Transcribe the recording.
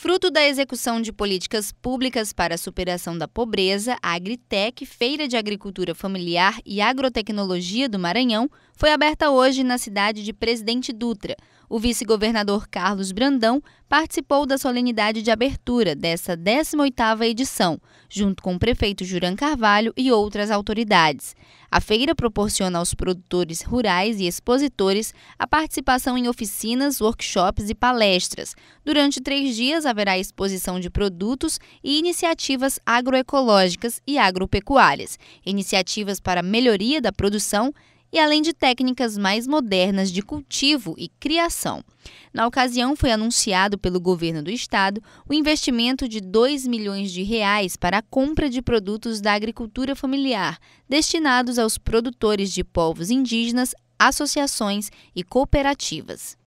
Fruto da execução de políticas públicas para a superação da pobreza, a Agritec, Feira de Agricultura Familiar e Agrotecnologia do Maranhão, foi aberta hoje na cidade de Presidente Dutra. O vice-governador Carlos Brandão participou da solenidade de abertura dessa 18ª edição, junto com o prefeito Juran Carvalho e outras autoridades. A feira proporciona aos produtores rurais e expositores a participação em oficinas, workshops e palestras. Durante três dias haverá exposição de produtos e iniciativas agroecológicas e agropecuárias, iniciativas para melhoria da produção e além de técnicas mais modernas de cultivo e criação. Na ocasião, foi anunciado pelo governo do estado o investimento de 2 milhões de reais para a compra de produtos da agricultura familiar, destinados aos produtores de povos indígenas, associações e cooperativas.